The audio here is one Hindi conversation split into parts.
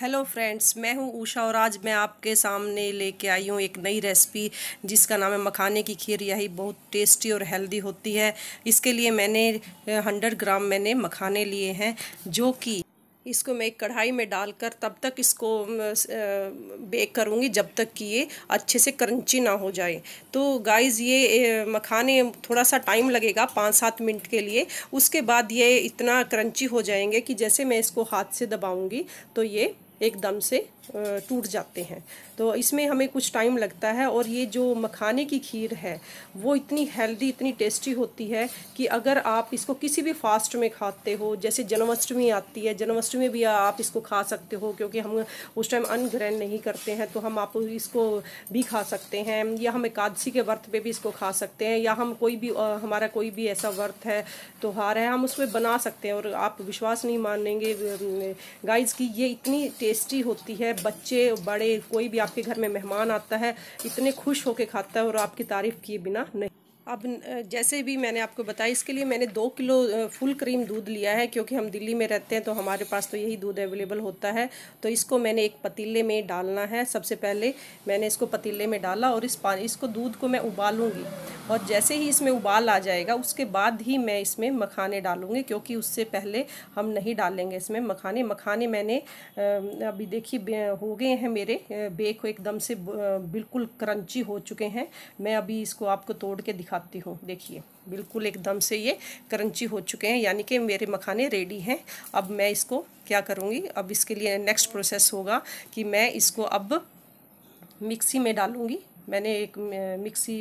हेलो फ्रेंड्स मैं हूं उषा और आज मैं आपके सामने लेके आई हूं एक नई रेसिपी जिसका नाम है मखाने की खीर यही बहुत टेस्टी और हेल्दी होती है इसके लिए मैंने 100 ग्राम मैंने मखाने लिए हैं जो कि इसको मैं एक कढ़ाई में डालकर तब तक इसको बेक करूँगी जब तक कि ये अच्छे से क्रंची ना हो जाए तो गाइस ये मखाने थोड़ा सा टाइम लगेगा पाँच सात मिनट के लिए उसके बाद ये इतना क्रंची हो जाएंगे कि जैसे मैं इसको हाथ से दबाऊँगी तो ये एकदम से टूट जाते हैं तो इसमें हमें कुछ टाइम लगता है और ये जो मखाने की खीर है वो इतनी हेल्दी इतनी टेस्टी होती है कि अगर आप इसको किसी भी फास्ट में खाते हो जैसे जन्माष्टमी आती है जन्माष्टमी में भी आप इसको खा सकते हो क्योंकि हम उस टाइम अन्न ग्रहण नहीं करते हैं तो हम आप इसको भी खा सकते हैं या हम एकादशी के व्रत पर भी इसको खा सकते हैं या हम कोई भी हमारा कोई भी ऐसा व्रत है त्यौहार है हम उसमें बना सकते हैं और आप विश्वास नहीं मानेंगे गाइज की ये इतनी टेस्टी होती है बच्चे बड़े कोई भी आपके घर में मेहमान आता है इतने खुश होकर खाता है और आपकी तारीफ किए बिना नहीं अब जैसे भी मैंने आपको बताया इसके लिए मैंने दो किलो फुल क्रीम दूध लिया है क्योंकि हम दिल्ली में रहते हैं तो हमारे पास तो यही दूध अवेलेबल होता है तो इसको मैंने एक पतीले में डालना है सबसे पहले मैंने इसको पतीले में डाला और इस पानी इसको दूध को मैं उबालूँगी और जैसे ही इसमें उबाल आ जाएगा उसके बाद ही मैं इसमें मखाने डालूँगी क्योंकि उससे पहले हम नहीं डालेंगे इसमें मखाने मखाने मैंने अभी देखी हो गए हैं मेरे बेक एकदम से बिल्कुल क्रंची हो चुके हैं मैं अभी इसको आपको तोड़ के दिखा दिखाती हूँ देखिए बिल्कुल एकदम से ये क्रंची हो चुके हैं यानी कि मेरे मखाने रेडी हैं अब मैं इसको क्या करूँगी अब इसके लिए नेक्स्ट प्रोसेस होगा कि मैं इसको अब मिक्सी में डालूंगी मैंने एक मिक्सी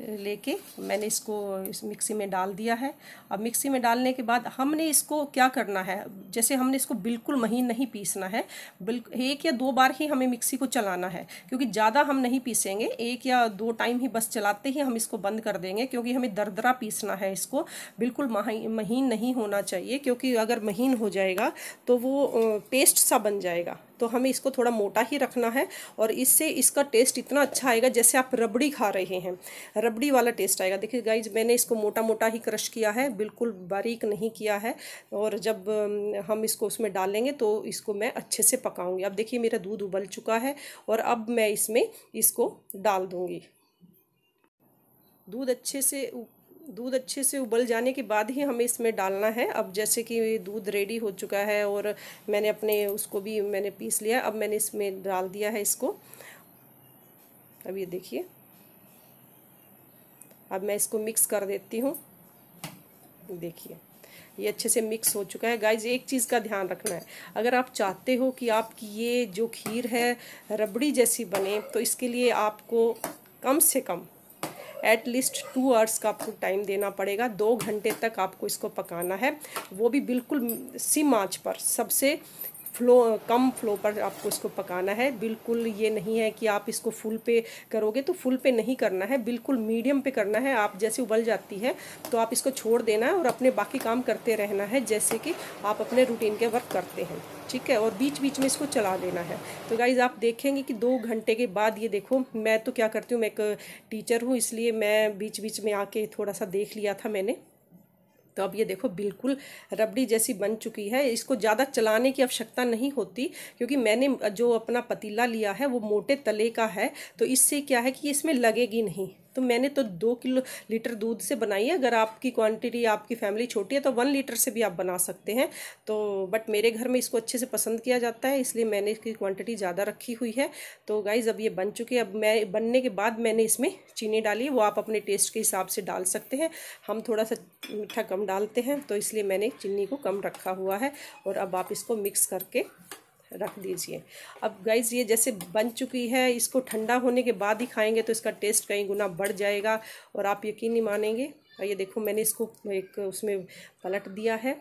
लेके मैंने इसको इस मिक्सी में डाल दिया है अब मिक्सी में डालने के बाद हमने इसको क्या करना है जैसे हमने इसको बिल्कुल महीन नहीं पीसना है बिल्कुल एक या दो बार ही हमें मिक्सी को चलाना है क्योंकि ज़्यादा हम नहीं पीसेंगे एक या दो टाइम ही बस चलाते ही हम इसको बंद कर देंगे क्योंकि हमें दरदरा पीसना है इसको बिल्कुल महीन नहीं होना चाहिए क्योंकि अगर महीन हो जाएगा तो वो पेस्ट सा बन जाएगा तो हमें इसको थोड़ा मोटा ही रखना है और इससे इसका टेस्ट इतना अच्छा आएगा जैसे आप रबड़ी खा रहे हैं रबड़ी वाला टेस्ट आएगा देखिए गाइज मैंने इसको मोटा मोटा ही क्रश किया है बिल्कुल बारीक नहीं किया है और जब हम इसको उसमें डालेंगे तो इसको मैं अच्छे से पकाऊंगी अब देखिए मेरा दूध उबल चुका है और अब मैं इसमें इसको डाल दूँगी दूध अच्छे से दूध अच्छे से उबल जाने के बाद ही हमें इसमें डालना है अब जैसे कि दूध रेडी हो चुका है और मैंने अपने उसको भी मैंने पीस लिया अब मैंने इसमें डाल दिया है इसको अब ये देखिए अब मैं इसको मिक्स कर देती हूँ देखिए ये अच्छे से मिक्स हो चुका है गाइज एक चीज़ का ध्यान रखना है अगर आप चाहते हो कि आपकी ये जो खीर है रबड़ी जैसी बने तो इसके लिए आपको कम से कम एटलीस्ट लीस्ट टू आवर्स का आपको टाइम देना पड़ेगा दो घंटे तक आपको इसको पकाना है वो भी बिल्कुल सिम आँच पर सबसे फ्लो कम फ्लो पर आपको इसको पकाना है बिल्कुल ये नहीं है कि आप इसको फुल पे करोगे तो फुल पे नहीं करना है बिल्कुल मीडियम पे करना है आप जैसे उबल जाती है तो आप इसको छोड़ देना है और अपने बाकी काम करते रहना है जैसे कि आप अपने रूटीन के वर्क करते हैं ठीक है और बीच बीच में इसको चला देना है तो गाइज़ आप देखेंगे कि दो घंटे के बाद ये देखो मैं तो क्या करती हूँ मैं एक टीचर हूँ इसलिए मैं बीच बीच में आके थोड़ा सा देख लिया था मैंने तो अब ये देखो बिल्कुल रबड़ी जैसी बन चुकी है इसको ज़्यादा चलाने की आवश्यकता नहीं होती क्योंकि मैंने जो अपना पतीला लिया है वो मोटे तले का है तो इससे क्या है कि इसमें लगेगी नहीं तो मैंने तो दो किलो लीटर दूध से बनाई है अगर आपकी क्वांटिटी आपकी फैमिली छोटी है तो वन लीटर से भी आप बना सकते हैं तो बट मेरे घर में इसको अच्छे से पसंद किया जाता है इसलिए मैंने इसकी क्वांटिटी ज़्यादा रखी हुई है तो गाइज़ अब ये बन चुकी है अब मैं बनने के बाद मैंने इसमें चीनी डाली वो आप अपने टेस्ट के हिसाब से डाल सकते हैं हम थोड़ा सा मीठा कम डालते हैं तो इसलिए मैंने चीनी को कम रखा हुआ है और अब आप इसको मिक्स करके रख दीजिए अब गाइज़ ये जैसे बन चुकी है इसको ठंडा होने के बाद ही खाएंगे तो इसका टेस्ट कई गुना बढ़ जाएगा और आप यकीन नहीं मानेंगे और ये देखो मैंने इसको एक उसमें पलट दिया है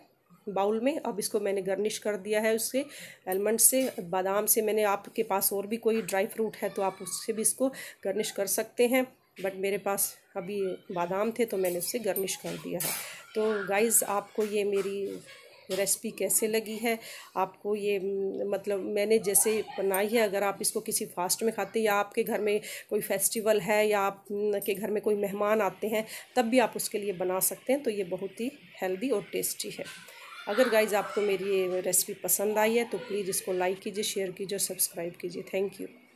बाउल में अब इसको मैंने गर्निश कर दिया है उससे एलमंड से बादाम से मैंने आपके पास और भी कोई ड्राई फ्रूट है तो आप उससे भी इसको गर्निश कर सकते हैं बट मेरे पास अभी बादाम थे तो मैंने उससे गर्निश कर दिया है तो गाइज़ आपको ये मेरी रेसिपी कैसे लगी है आपको ये मतलब मैंने जैसे बनाई है अगर आप इसको किसी फास्ट में खाते या आपके घर में कोई फेस्टिवल है या आपके घर में कोई मेहमान आते हैं तब भी आप उसके लिए बना सकते हैं तो ये बहुत ही हेल्दी और टेस्टी है अगर गाइज आपको मेरी ये रेसिपी पसंद आई है तो प्लीज़ इसको लाइक कीजिए शेयर कीजिए और सब्सक्राइब कीजिए थैंक यू